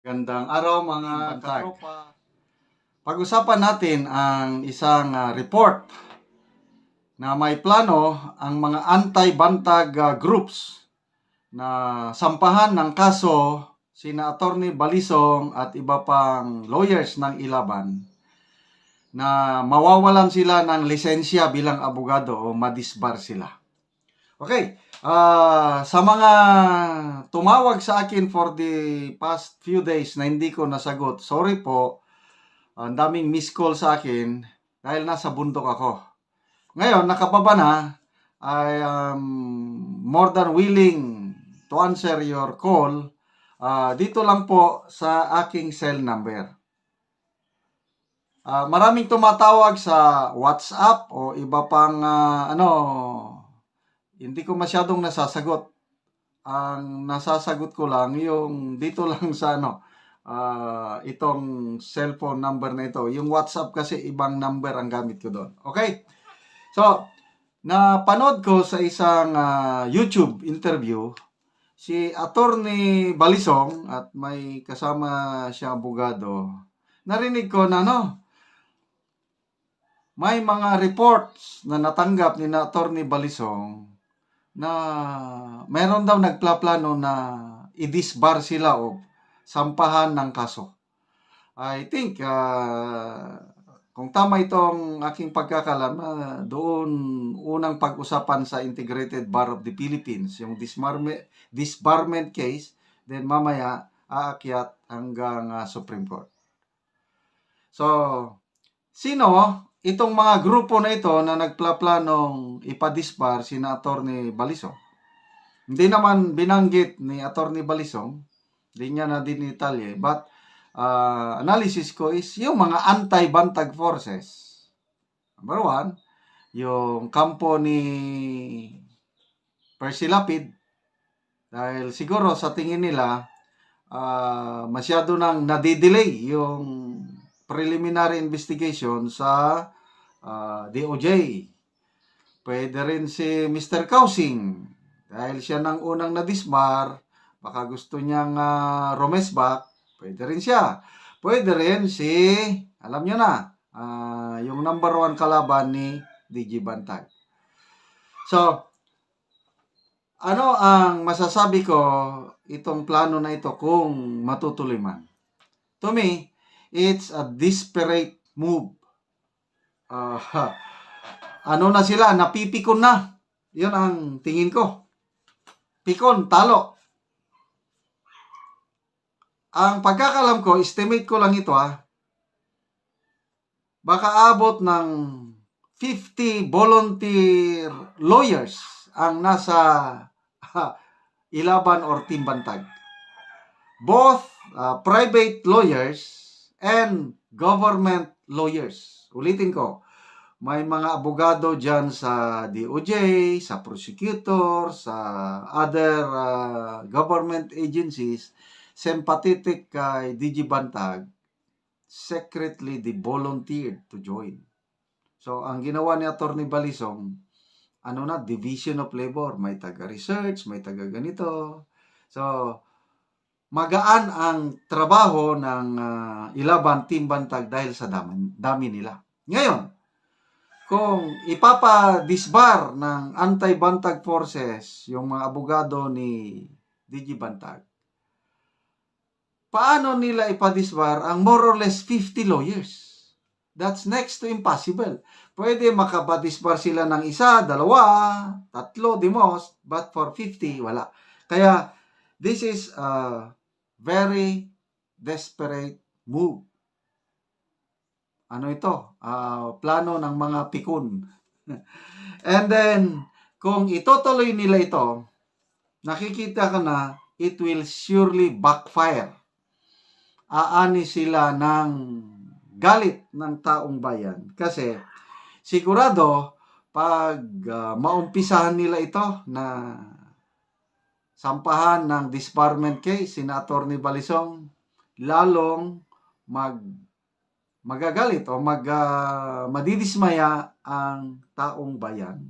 Gandang araw mga katropa. Pag-usapan natin ang isang uh, report na may plano ang mga anti-bantag uh, groups na sampahan ng kaso sina Attorney Balisong at iba pang lawyers ng Ilaban na mawawalan sila ng lisensya bilang abogado o madisbar sila. Okay, uh, sa mga tumawag sa akin for the past few days na hindi ko nasagot, sorry po, ang daming miss call sa akin dahil nasa bundok ako. Ngayon, nakababa na, I am more than willing to answer your call uh, dito lang po sa aking cell number. Uh, maraming tumatawag sa WhatsApp o iba pang uh, ano hindi ko masyadong nasasagot. Ang nasasagot ko lang yung dito lang sa ano, uh, itong cellphone number na ito. Yung WhatsApp kasi ibang number ang gamit ko doon. Okay? So, napanood ko sa isang uh, YouTube interview si Attorney Balisong at may kasama siya abogado. Narinig ko na no, may mga reports na natanggap ni Attorney Balisong na meron daw nagplaplano na i-disbar sila o sampahan ng kaso. I think uh, kung tama itong aking pagkakalama, ah, doon unang pag-usapan sa Integrated Bar of the Philippines, yung disbarment, disbarment case, then mamaya aakyat hanggang uh, Supreme Court. So, sino itong mga grupo na ito na nagplaplanong ipadisbar si na Atty. Balisong, hindi naman binanggit ni Atty. Balisong, hindi niya na din detalye, but uh, analysis ko is yung mga anti-bantag forces. Number one, yung kampo ni Percy Lapid, dahil siguro sa tingin nila, uh, masyado nang nadidelay yung preliminary investigation sa uh, ah, DOJ. Pwede rin si Mr. Kausing dahil siya nang unang na-disbar, baka gusto niyang uh, back, pwede rin siya. Pwede rin si, alam niyo na, uh, yung number one kalaban ni DJ Bantag. So, ano ang masasabi ko itong plano na ito kung matutuloy man? To me, It's a desperate move. Uh, ano na sila? Napipikon na. Yun ang tingin ko. Pikon, talo. Ang pagkakalam ko, estimate ko lang ito ha. Baka abot ng 50 volunteer lawyers ang nasa ha, Ilaban or Timbantag. Both uh, private lawyers and government lawyers. Ulitin ko, may mga abogado dyan sa DOJ, sa prosecutor, sa other uh, government agencies, sympathetic kay DG Bantag, secretly they volunteered to join. So, ang ginawa ni Atty. Balisong, ano na, division of labor. May taga-research, may taga-ganito. So, magaan ang trabaho ng uh, ilaban team bantag dahil sa dami, dami nila. Ngayon, kung ipapa-disbar ng anti-bantag forces yung mga abogado ni Digi Bantag, paano nila ipa-disbar ang more or less 50 lawyers? That's next to impossible. Pwede makapadisbar sila ng isa, dalawa, tatlo, the most, but for 50, wala. Kaya, this is uh, very desperate move. Ano ito? Uh, plano ng mga pikun. And then, kung itutuloy nila ito, nakikita ka na it will surely backfire. Aani sila ng galit ng taong bayan. Kasi, sigurado, pag uh, maumpisahan nila ito na sampahan ng disbarment kay Senator ni Balisong lalong mag magagalit o mag uh, madidismaya ang taong bayan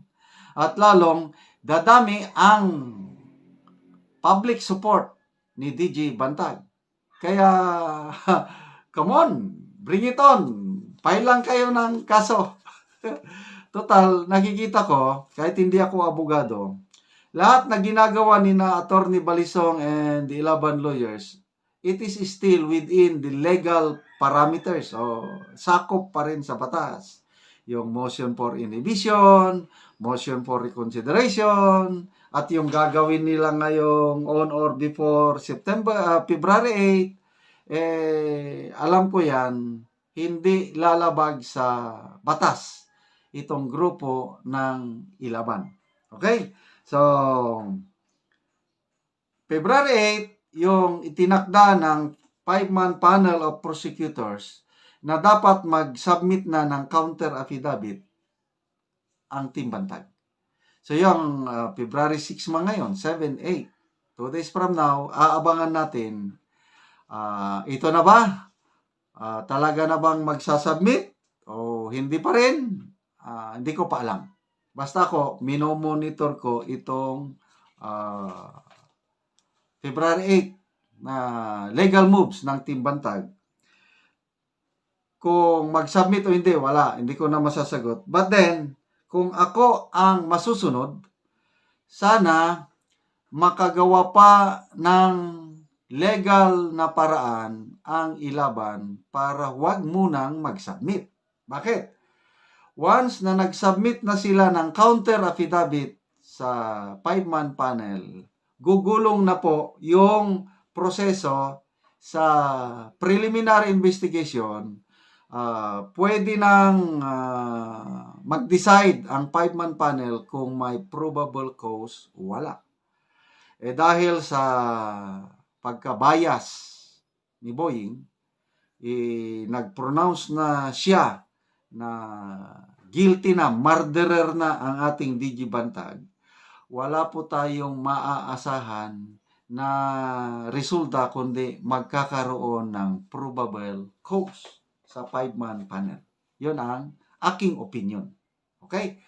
at lalong dadami ang public support ni DJ Bantag kaya come on bring it on file lang kayo ng kaso total nakikita ko kahit hindi ako abogado lahat na ginagawa ni na Attorney Balisong and the Ilaban lawyers, it is still within the legal parameters o sakop pa rin sa batas. Yung motion for inhibition, motion for reconsideration, at yung gagawin nila ngayong on or before September, uh, February 8, eh, alam ko yan, hindi lalabag sa batas itong grupo ng Ilaban. Okay? So, February 8, yung itinakda ng five-man panel of prosecutors na dapat mag-submit na ng counter affidavit ang timbantag. So, yung uh, February 6 mga ngayon, 7, 8, two days from now, aabangan natin, uh, ito na ba? Uh, talaga na bang magsasubmit? O hindi pa rin? Uh, hindi ko pa alam. Basta ako, minomonitor ko itong uh, February 8 na legal moves ng Team Bantag. Kung mag-submit o hindi, wala. Hindi ko na masasagot. But then, kung ako ang masusunod, sana makagawa pa ng legal na paraan ang ilaban para huwag munang mag-submit. Bakit? Once na nag-submit na sila ng counter affidavit sa five-man panel, gugulong na po yung proseso sa preliminary investigation. Uh, pwede nang uh, mag-decide ang five-man panel kung may probable cause wala. Eh dahil sa pagkabayas ni Boeing, eh, nag-pronounce na siya na guilty na, murderer na ang ating DG Bantag, wala po tayong maaasahan na resulta kundi magkakaroon ng probable cause sa five-man panel. Yun ang aking opinion. Okay?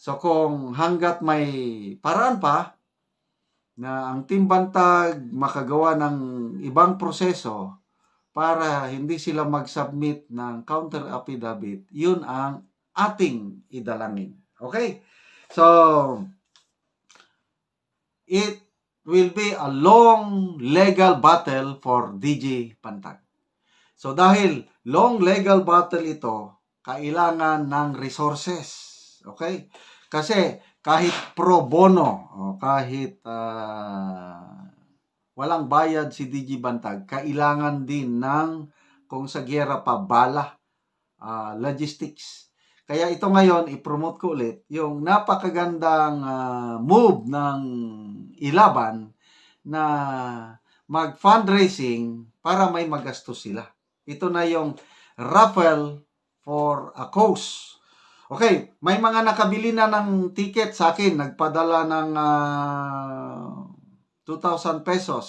So kung hanggat may paraan pa na ang timbantag makagawa ng ibang proseso para hindi sila mag-submit ng counter affidavit, yun ang ating idalangin. Okay? So, it will be a long legal battle for DJ Pantag. So, dahil long legal battle ito, kailangan ng resources. Okay? Kasi, kahit pro bono, o kahit uh, walang bayad si DJ Bantag, kailangan din ng kung sa gera pa bala, uh, logistics, kaya ito ngayon, ipromote ko ulit yung napakagandang uh, move ng Ilaban na mag-fundraising para may magastos sila. Ito na yung raffle for a cause. Okay, may mga nakabili na ng ticket sa akin. Nagpadala ng uh, ah, 2,000 pesos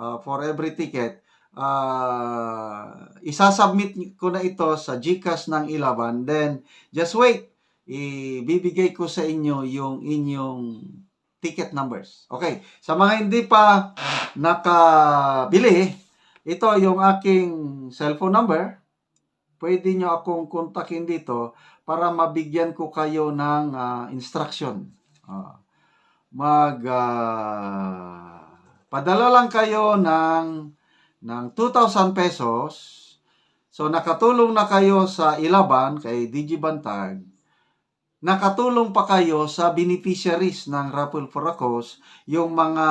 uh, for every ticket uh, isasubmit ko na ito sa GCash ng Ilaban. Then, just wait. Ibibigay ko sa inyo yung inyong ticket numbers. Okay. Sa mga hindi pa nakabili, ito yung aking cellphone number. Pwede nyo akong kontakin dito para mabigyan ko kayo ng uh, instruction. Uh, mag uh, padala lang kayo ng ng 2,000 pesos. So, nakatulong na kayo sa Ilaban kay Digibantag. Nakatulong pa kayo sa beneficiaries ng Raffle for a Cause, yung mga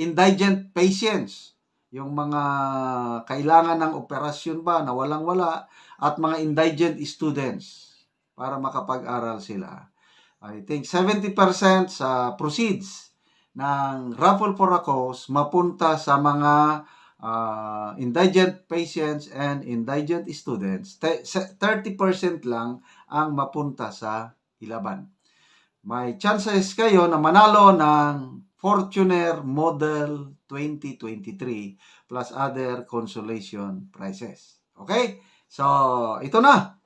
indigent patients, yung mga kailangan ng operasyon ba na walang-wala, at mga indigent students para makapag-aral sila. I think 70% sa proceeds ng Raffle for a Cause mapunta sa mga uh, indigent patients and indigent students, 30% lang ang mapunta sa ilaban. May chances kayo na manalo ng Fortuner Model 2023 plus other consolation prizes. Okay? So, ito na.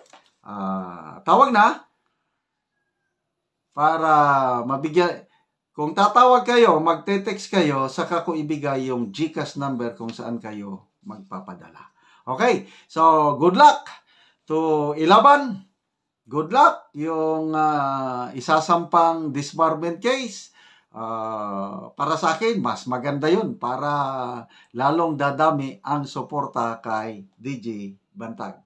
Uh, tawag na para mabigyan kung tatawag kayo, magte-text kayo, saka ko ibigay yung GCash number kung saan kayo magpapadala. Okay, so good luck to Ilaban. Good luck yung uh, isasampang disbarment case. Uh, para sa akin, mas maganda yun para lalong dadami ang suporta kay DJ Bantag.